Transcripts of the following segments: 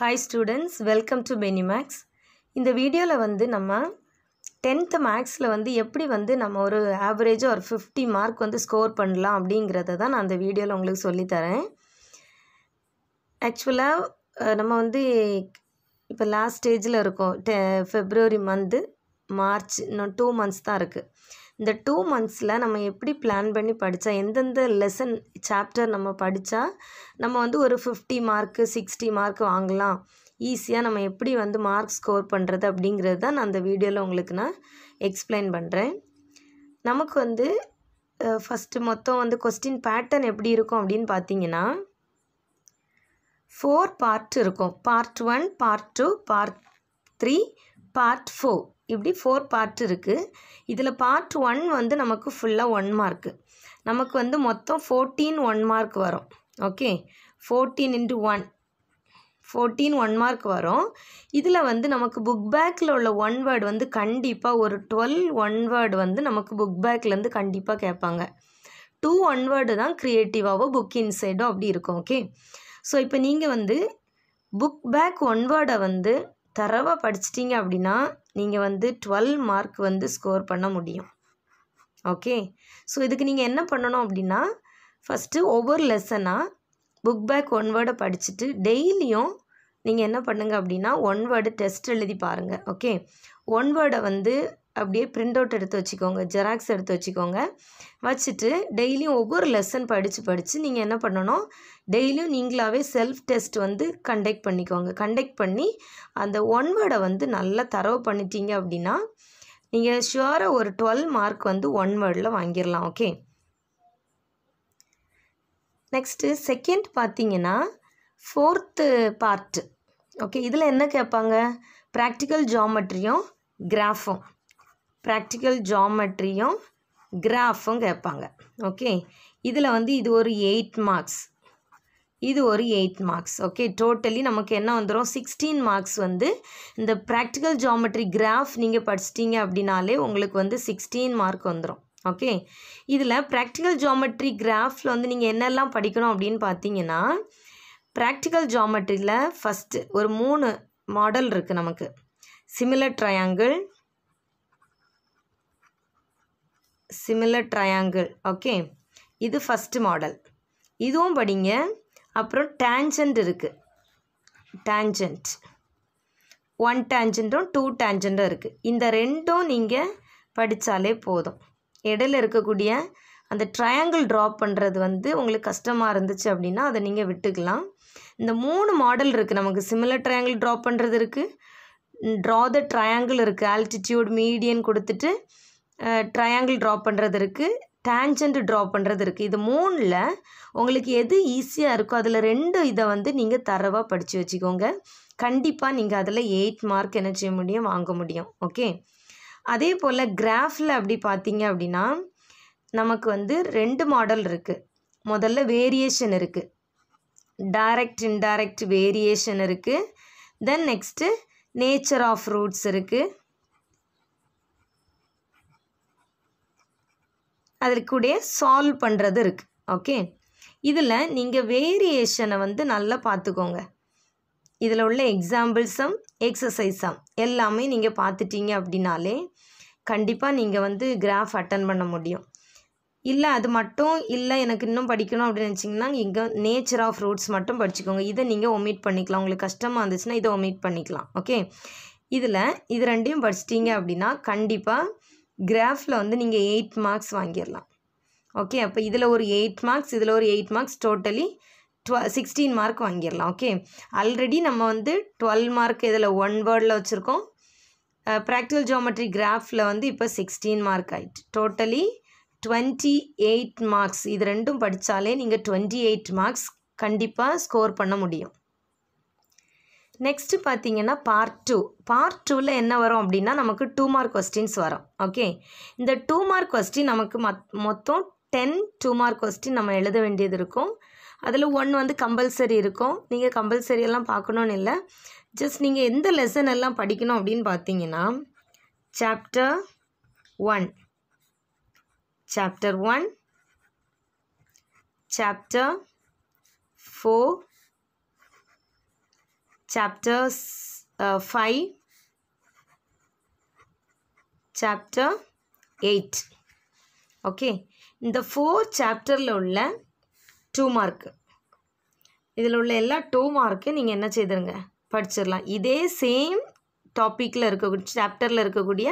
hi students welcome to Penny Max இந்த வீடியோவில் வந்து நம்ம டென்த்து மேக்ஸில் வந்து எப்படி வந்து நம்ம ஒரு ஆவரேஜாக ஒரு ஃபிஃப்டி மார்க் வந்து ஸ்கோர் பண்ணலாம் அப்படிங்கிறத தான் நான் அந்த வீடியோவில் உங்களுக்கு சொல்லித்தரேன் ஆக்சுவலாக நம்ம வந்து இப்போ லாஸ்ட் ஸ்டேஜில் இருக்கோம் டெ ஃபெப்ரவரி மந்த்து மார்ச் இன்னும் டூ மந்த்ஸ் தான் இருக்குது இந்த டூ மந்த்ஸில் நம்ம எப்படி பிளான் பண்ணி படித்தா எந்தெந்த லெசன் சாப்டர் நம்ம படித்தா நம்ம வந்து ஒரு ஃபிஃப்டி மார்க்கு சிக்ஸ்டி மார்க் வாங்கலாம் ஈஸியாக நம்ம எப்படி வந்து மார்க் ஸ்கோர் பண்ணுறது அப்படிங்கிறது தான் நான் அந்த வீடியோவில் உங்களுக்கு நான் எக்ஸ்பிளைன் பண்ணுறேன் நமக்கு வந்து ஃபஸ்ட்டு மொத்தம் வந்து கொஸ்டின் பேட்டர்ன் எப்படி இருக்கும் அப்படின்னு பார்த்தீங்கன்னா ஃபோர் பார்ட் இருக்கும் part one part two part three part four இப்படி ஃபோர் பார்ட் இருக்குது இதில் பார்ட் ஒன் வந்து நமக்கு ஃபுல்லாக ஒன் மார்க்கு நமக்கு வந்து மொத்தம் ஃபோர்டீன் ஒன் மார்க் வரும் okay fourteen into one fourteen one mark வரும் இதில் வந்து நமக்கு புக் பேக்கில் உள்ள ஒன் வேர்டு வந்து கண்டிப்பாக ஒரு டுவெல் ஒன் வேர்டு வந்து நமக்கு புக் பேக்லேருந்து கண்டிப்பாக கேட்பாங்க டூ ஒன் வேர்டு தான் க்ரியேட்டிவாகவோ புக் இன்சைடோ அப்படி இருக்கும் ஓகே ஸோ இப்போ நீங்கள் வந்து புக் பேக் ஒன் வேர்டை வந்து தரவாக படிச்சிட்டிங்க அப்படின்னா நீங்கள் வந்து டுவெல் மார்க் வந்து ஸ்கோர் பண்ண முடியும் ஓகே ஸோ இதுக்கு நீங்கள் என்ன பண்ணணும் அப்படின்னா ஃபஸ்ட்டு ஒவ்வொரு லெசனாக புக் பேக் ஒன் வேர்டை படிச்சுட்டு டெய்லியும் நீங்கள் என்ன பண்ணுங்கள் அப்படின்னா ஒன் வேர்டு டெஸ்ட் எழுதி பாருங்கள் ஓகே ஒன் வேர்டை வந்து அப்படியே பிரிண்ட் அவுட் எடுத்து வச்சுக்கோங்க ஜெராக்ஸ் எடுத்து வச்சுக்கோங்க வச்சுட்டு டெய்லியும் ஒவ்வொரு லெசன் படித்து படித்து நீங்கள் என்ன பண்ணணும் டெய்லியும் நீங்களாகவே செல்ஃப் டெஸ்ட் வந்து கண்டக்ட் பண்ணிக்கோங்க கண்டக்ட் பண்ணி அந்த ஒன் வேர்டை வந்து நல்லா தரவு பண்ணிட்டீங்க அப்படின்னா நீங்கள் ஷுவராக ஒரு டுவெல் மார்க் வந்து ஒன் வேர்டில் வாங்கிடலாம் ஓகே நெக்ஸ்ட்டு செகண்ட் பார்த்தீங்கன்னா ஃபோர்த்து பார்ட்டு ஓகே இதில் என்ன கேட்பாங்க ப்ராக்டிக்கல் ஜாமெட்ரியும் கிராஃபும் ப்ராக்டிக்கல் ஜாமெட்ரியும் கிராஃபும் கேட்பாங்க ஓகே இதில் வந்து இது ஒரு எயிட் மார்க்ஸ் இது ஒரு எயிட் மார்க்ஸ் ஓகே டோட்டலி நமக்கு என்ன வந்துடும் சிக்ஸ்டீன் மார்க்ஸ் வந்து இந்த ப்ராக்டிக்கல் ஜாமெட்ரி கிராஃப் நீங்கள் படிச்சிட்டிங்க அப்படின்னாலே உங்களுக்கு வந்து சிக்ஸ்டீன் மார்க் வந்துடும் ஓகே இதில் ப்ராக்டிக்கல் ஜாமெட்ரி கிராஃபில் வந்து நீங்கள் என்னெல்லாம் படிக்கணும் அப்படின்னு பார்த்தீங்கன்னா ப்ராக்டிக்கல் ஜாமெட்ரியில் ஃபஸ்ட்டு ஒரு மூணு மாடல் இருக்குது நமக்கு similar triangle similar triangle okay இது ஃபஸ்ட்டு மாடல் இதுவும் படிங்க அப்புறம் டேஞ்சண்ட் இருக்குது டேஞ்சண்ட் ஒன் டேஞ்சண்ட்டும் டூ டேஞ்சண்ட்டும் இருக்குது இந்த ரெண்டும் நீங்கள் படித்தாலே போதும் இடையில இருக்கக்கூடிய அந்த ட்ரையாங்கிள் ட்ரா பண்ணுறது வந்து உங்களுக்கு கஷ்டமாக இருந்துச்சு அப்படின்னா அதை நீங்கள் விட்டுக்கலாம் இந்த மூணு மாடல் இருக்குது நமக்கு சிமிலர் ட்ரையாங்கிள் ட்ரா பண்ணுறது இருக்குது ட்ரா த ட்ரையாங்கிள் இருக்குது ஆல்டிடியூட் மீடியன் கொடுத்துட்டு ட்ரையாங்கிள் ட்ரா பண்ணுறது இருக்குது டேஞ்சண்ட் ட்ரா பண்ணுறது இருக்குது இது மூணில் உங்களுக்கு எது ஈஸியாக இருக்கோ அதில் ரெண்டு இதை வந்து நீங்கள் தரவாக படித்து வச்சுக்கோங்க கண்டிப்பாக நீங்கள் அதில் எயிட் மார்க் என்ன செய்ய முடியும் வாங்க முடியும் ஓகே அதே போல் கிராஃபில் அப்படி பார்த்தீங்க அப்படின்னா நமக்கு வந்து ரெண்டு மாடல் இருக்குது முதல்ல வேரியேஷன் இருக்குது டைரக்ட் இன்டைரக்ட் வேரியேஷன் இருக்குது then next nature of roots இருக்குது அதில் கூட சால்வ் பண்ணுறது இருக்குது ஓகே இதில் நீங்கள் வேரியேஷனை வந்து நல்லா பார்த்துக்கோங்க இதில் உள்ள எக்ஸாம்பிள்ஸும் எக்ஸசைஸும் எல்லாமே நீங்கள் பார்த்துட்டீங்க அப்படின்னாலே கண்டிப்பாக நீங்கள் வந்து கிராஃப் அட்டன் பண்ண முடியும் இல்லை அது மட்டும் இல்லை எனக்கு இன்னும் படிக்கணும் அப்படின்னு நினச்சிங்கன்னா இங்கே நேச்சர் ஆஃப் ரூட்ஸ் மட்டும் படிச்சுக்கோங்க இதை நீங்கள் ஒமிட் பண்ணிக்கலாம் உங்களுக்கு கஷ்டமாக இருந்துச்சுன்னா இதை ஒமிட் பண்ணிக்கலாம் ஓகே இதில் இது ரெண்டையும் படிச்சிட்டிங்க அப்படின்னா கண்டிப்பாக கிராஃபில் வந்து நீங்கள் எயிட் மார்க்ஸ் வாங்கிடலாம் ஓகே அப்போ இதில் ஒரு எயிட் மார்க்ஸ் இதில் ஒரு எயிட் மார்க்ஸ் டோட்டலி டுவ சிக்ஸ்டீன் மார்க் வாங்கிடலாம் ஓகே ஆல்ரெடி நம்ம வந்து டுவெல் மார்க் இதில் ஒன் வேர்டில் வச்சுருக்கோம் ப்ராக்டிக்கல் ஜோமெட்ரி கிராஃபில் வந்து இப்போ சிக்ஸ்டீன் மார்க் ஆகிட்டு டோட்டலி டுவெண்ட்டி எயிட் மார்க்ஸ் இது ரெண்டும் படித்தாலே நீங்கள் டுவெண்ட்டி எயிட் மார்க்ஸ் கண்டிப்பாக ஸ்கோர் பண்ண முடியும் நெக்ஸ்ட்டு பார்த்தீங்கன்னா பார்ட் டூ பார்ட் டூவில் என்ன வரும் அப்படின்னா நமக்கு டூ மார்க் கொஸ்டின்ஸ் வரும் ஓகே இந்த டூ மார்க் கொஸ்டின் நமக்கு மத் மொத்தம் டென் டூ மார்க் கொஸ்டின் நம்ம எழுத வேண்டியது இருக்கும் அதில் ஒன் வந்து கம்பல்சரி இருக்கும் நீங்கள் கம்பல்சரி எல்லாம் பார்க்கணுன்னு இல்லை ஜஸ்ட் நீங்கள் எந்த லெசன் எல்லாம் படிக்கணும் அப்படின்னு பார்த்தீங்கன்னா chapter one chapter one chapter four Uh, chapter uh, 5 chapter 8 okay இந்த ஃபோர் சாப்டரில் உள்ள டூ மார்க்கு இதில் உள்ள எல்லா டூ மார்க்கு நீங்கள் என்ன செய்திருங்க படிச்சிடலாம் இதே சேம் டாப்பிக்கில் இருக்கக்கூடிய சாப்டரில் இருக்கக்கூடிய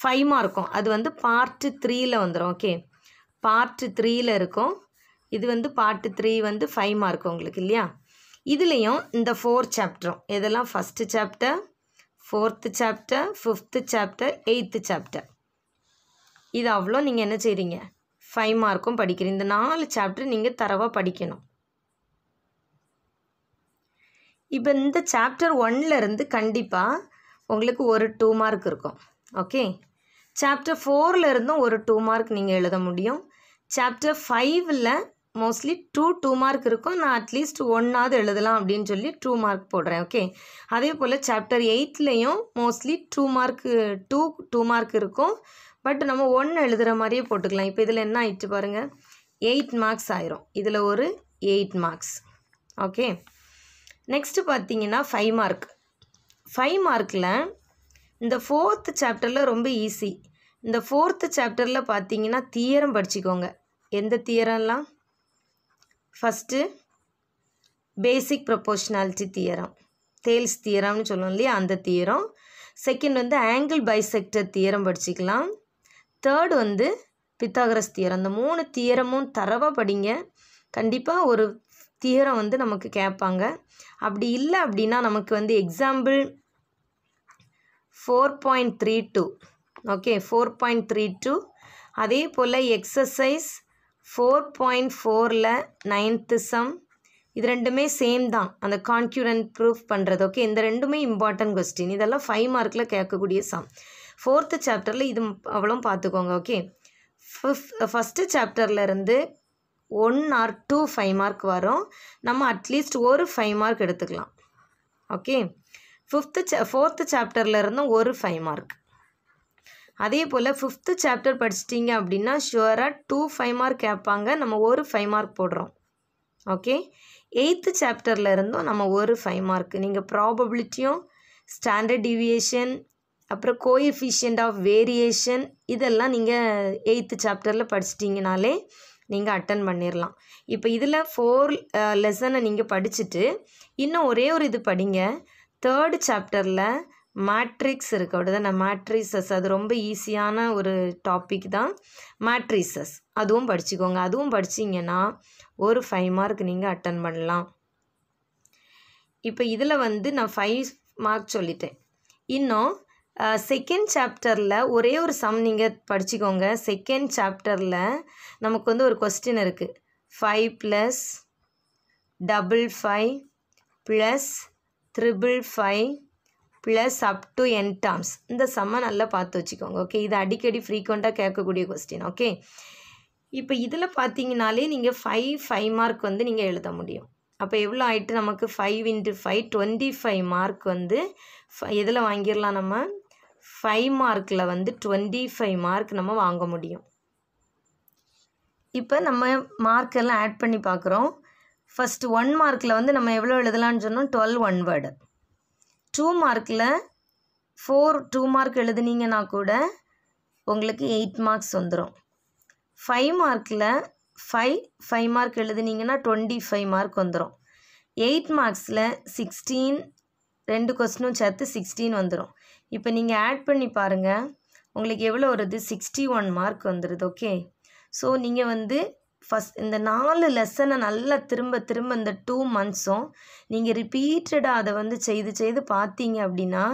ஃபைவ் மார்க்கும் அது வந்து பார்ட்டு த்ரீயில் வந்துடும் ஓகே பார்ட்டு த்ரீயில் இருக்கும் இது வந்து பார்ட்டு த்ரீ வந்து ஃபைவ் மார்க் உங்களுக்கு இல்லையா இதுலேயும் இந்த ஃபோர் சாப்டரும் எதெல்லாம் first chapter fourth chapter fifth chapter eighth chapter இது அவ்வளோ நீங்கள் என்ன செய்கிறீங்க ஃபைவ் மார்க்கும் படிக்கிறீங்க இந்த நாலு சாப்டர் நீங்கள் தரவாக படிக்கணும் இப்போ இந்த சாப்டர் ஒன்லேருந்து கண்டிப்பாக உங்களுக்கு ஒரு டூ மார்க் இருக்கும் ஓகே சாப்டர் ஃபோர்லேருந்தும் ஒரு டூ மார்க் நீங்கள் எழுத முடியும் சாப்டர் ஃபைவில் மோஸ்ட்லி டூ டூ மார்க் இருக்கும் நான் அட்லீஸ்ட் ஒன்னாவது எழுதலாம் அப்படின்னு சொல்லி டூ மார்க் போடுறேன் ஓகே அதே போல் சாப்டர் எயிட்லேயும் mostly two mark two two mark இருக்கும் பட் நம்ம ஒன்று எழுதுகிற மாதிரியே போட்டுக்கலாம் இப்போ இதில் என்ன ஆகிட்டு பாருங்கள் எயிட் மார்க்ஸ் ஆயிரும் இதில் ஒரு எயிட் மார்க்ஸ் ஓகே நெக்ஸ்ட்டு பார்த்தீங்கன்னா ஃபைவ் மார்க் ஃபைவ் மார்க்கில் இந்த ஃபோர்த்து சாப்டரில் ரொம்ப ஈஸி இந்த ஃபோர்த்து சாப்டரில் பார்த்தீங்கன்னா தியரம் படிச்சுக்கோங்க எந்த தீயரம்லாம் ஃபஸ்ட்டு பேசிக் ப்ரொப்போஷ்னாலிட்டி தியரம் தேல்ஸ் தியரம்னு சொல்லுவோம் இல்லையா அந்த தியரம் செகண்ட் வந்து ஆங்கிள் பைசெக்டர் தியரம் படிச்சுக்கலாம் தேர்ட் வந்து பித்தாகரஸ் தியரம் அந்த மூணு தியரமும் தரவாக படிங்க கண்டிப்பாக ஒரு தியரம் வந்து நமக்கு கேட்பாங்க அப்படி இல்லை அப்படின்னா நமக்கு வந்து example four point three two okay four point three two அதே போல் எக்ஸசைஸ் ஃபோர் பாயிண்ட் ஃபோரில் நைன்த்து சம் இது ரெண்டுமே சேம் தான் அந்த கான்க்யூரன் ப்ரூஃப் பண்ணுறது ஓகே இந்த ரெண்டுமே இம்பார்ட்டன்ட் கொஸ்டின் இதெல்லாம் ஃபைவ் மார்க்கில் கேட்கக்கூடிய சம் ஃபோர்த்து சாப்டரில் இது அவ்வளோ பார்த்துக்கோங்க ஓகே ஃபிஃப்த் ஃபஸ்ட்டு சாப்டர்லேருந்து one or two five mark வரும் நம்ம அட்லீஸ்ட் ஒரு ஃபைவ் மார்க் எடுத்துக்கலாம் ஓகே ஃபிஃப்த்து சா ஃபோர்த்து சாப்டர்லேருந்தும் ஒரு ஃபைவ் மார்க் அதே போல் ஃபிஃப்த்து சாப்டர் படிச்சிட்டிங்க அப்படின்னா ஷுவராக டூ ஃபைவ் மார்க் கேட்பாங்க நம்ம ஒரு ஃபைவ் மார்க் போடுறோம் ஓகே எயித்து சாப்டரில் இருந்தும் நம்ம ஒரு ஃபைவ் மார்க் நீங்கள் ப்ராபபிலிட்டியும் ஸ்டாண்டர்ட் டிவியேஷன் அப்புறம் கோஎஃபிஷியன்ட் ஆஃப் வேரியேஷன் இதெல்லாம் நீங்கள் எயித்து சாப்டரில் படிச்சிட்டிங்கனாலே நீங்கள் அட்டன் பண்ணிடலாம் இப்போ இதில் ஃபோர் லெசனை நீங்கள் படிச்சுட்டு இன்னும் ஒரே ஒரு இது படிங்க தேர்டு சாப்டரில் மேட்ரிக்ஸ் இருக்குது நான் மேட்ரிசஸ் அது ரொம்ப ஈஸியான ஒரு டாபிக் தான் மேட்ரிசஸ் அதுவும் படிச்சுக்கோங்க அதுவும் படிச்சிங்கன்னா ஒரு ஃபைவ் மார்க் நீங்கள் அட்டன் பண்ணலாம் இப்போ இதில் வந்து நான் ஃபைவ் மார்க் சொல்லிட்டேன் இன்னும் செகண்ட் சாப்டரில் ஒரே ஒரு சம் நீங்கள் படிச்சுக்கோங்க செகண்ட் சாப்டரில் நமக்கு வந்து ஒரு கொஸ்டின் இருக்குது five plus double five plus triple five plus up to n terms இந்த செம்ம நல்லா பார்த்து வச்சுக்கோங்க ஓகே இது அடிக்கடி ஃப்ரீக்வெண்ட்டாக கேட்கக்கூடிய கொஸ்டின் ஓகே இப்போ இதில் பார்த்தீங்கனாலே நீங்கள் ஃபைவ் ஃபைவ் மார்க் வந்து நீங்கள் எழுத முடியும் அப்போ எவ்வளோ ஆகிட்டு நமக்கு five into five twenty five mark வந்து எதில் வாங்கிடலாம் நம்ம ஃபைவ் மார்க்கில் வந்து டுவெண்ட்டி ஃபைவ் மார்க் நம்ம வாங்க முடியும் இப்போ நம்ம மார்க்கெல்லாம் ஆட் பண்ணி பார்க்குறோம் ஃபஸ்ட்டு ஒன் மார்க்கில் வந்து நம்ம எவ்வளோ எழுதலாம்னு சொன்னோம் டுவெல் ஒன் வேர்டு டூ மார்க்கில் ஃபோர் டூ மார்க் எழுதுனீங்கன்னா கூட உங்களுக்கு எயிட் மார்க்ஸ் வந்துடும் ஃபைவ் மார்க்கில் ஃபைவ் ஃபைவ் மார்க் எழுதுனீங்கன்னா டுவெண்ட்டி ஃபைவ் மார்க் வந்துடும் எயிட் மார்க்ஸில் சிக்ஸ்டீன் ரெண்டு கொஸ்டினும் சேர்த்து சிக்ஸ்டீன் வந்துடும் இப்போ நீங்கள் ஆட் பண்ணி பாருங்கள் உங்களுக்கு எவ்வளோ வருது சிக்ஸ்டி ஒன் மார்க் வந்துடுது ஓகே ஸோ நீங்கள் வந்து ஃபஸ்ட் இந்த நாலு லெசனை நல்லா திரும்ப திரும்ப இந்த டூ மந்த்ஸும் நீங்கள் ரிப்பீட்டடாக அதை வந்து செய்து செய்து பார்த்தீங்க அப்படின்னா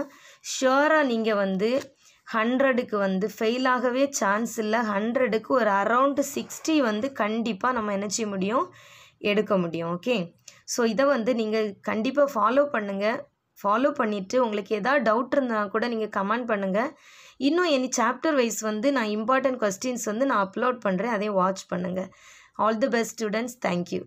ஷுவராக நீங்கள் வந்து ஹண்ட்ரடுக்கு வந்து ஃபெயில் ஆகவே சான்ஸ் இல்லை ஹண்ட்ரடுக்கு ஒரு அரவுண்டு சிக்ஸ்டி வந்து கண்டிப்பாக நம்ம என்ன செய்ய முடியும் எடுக்க முடியும் ஓகே ஸோ இதை வந்து நீங்கள் கண்டிப்பாக ஃபாலோ பண்ணுங்கள் ஃபாலோ பண்ணிவிட்டு உங்களுக்கு எதாவது டவுட் இருந்தால் கூட நீங்கள் கமெண்ட் பண்ணுங்கள் இன்னும் எனி சாப்டர் வைஸ் வந்து நான் இம்பார்ட்டண்ட் கொஸ்டின்ஸ் வந்து நான் அப்லோட் பண்ணுறேன் அதே வாட்ச் பண்ணுங்கள் all the best students thank you